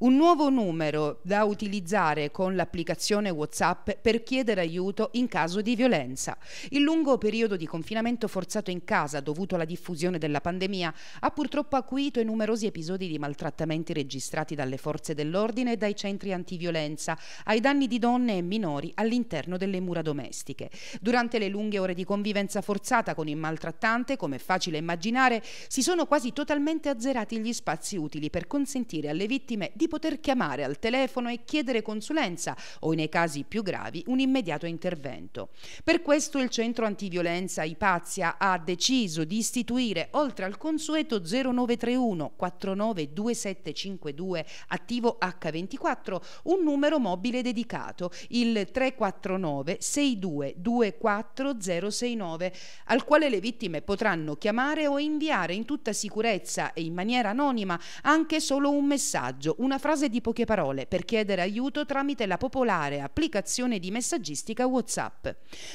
un nuovo numero da utilizzare con l'applicazione WhatsApp per chiedere aiuto in caso di violenza. Il lungo periodo di confinamento forzato in casa dovuto alla diffusione della pandemia ha purtroppo acuito i numerosi episodi di maltrattamenti registrati dalle forze dell'ordine e dai centri antiviolenza ai danni di donne e minori all'interno delle mura domestiche. Durante le lunghe ore di convivenza forzata con il maltrattante, come è facile immaginare, si sono quasi totalmente azzerati gli spazi utili per consentire alle vittime di poter chiamare al telefono e chiedere consulenza o, nei casi più gravi, un immediato intervento. Per questo il Centro Antiviolenza Ipazia ha deciso di istituire, oltre al consueto 0931 492752 attivo H24, un numero mobile dedicato, il 349 6224069, al quale le vittime potranno chiamare o inviare in tutta sicurezza e in maniera anonima anche solo un messaggio, una frase di poche parole per chiedere aiuto tramite la popolare applicazione di messaggistica WhatsApp.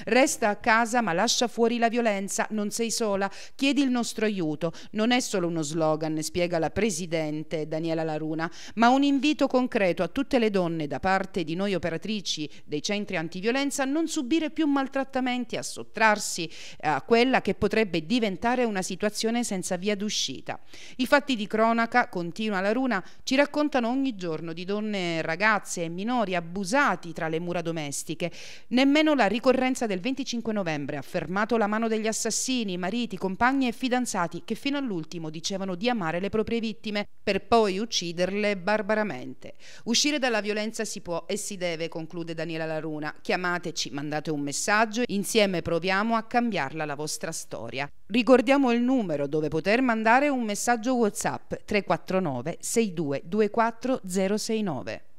Resta a casa ma lascia fuori la violenza, non sei sola, chiedi il nostro aiuto. Non è solo uno slogan, spiega la presidente Daniela Laruna, ma un invito concreto a tutte le donne da parte di noi operatrici dei centri antiviolenza a non subire più maltrattamenti, a sottrarsi eh, a quella che potrebbe diventare una situazione senza via d'uscita. I fatti di cronaca, continua Laruna, ci raccontano ogni giorno di donne, ragazze e minori abusati tra le mura domestiche. Nemmeno la ricorrenza del 25 novembre ha fermato la mano degli assassini, mariti, compagni e fidanzati che fino all'ultimo dicevano di amare le proprie vittime per poi ucciderle barbaramente. Uscire dalla violenza si può e si deve, conclude Daniela Laruna. Chiamateci, mandate un messaggio, insieme proviamo a cambiarla la vostra storia. Ricordiamo il numero dove poter mandare un messaggio WhatsApp 349 6224 4069.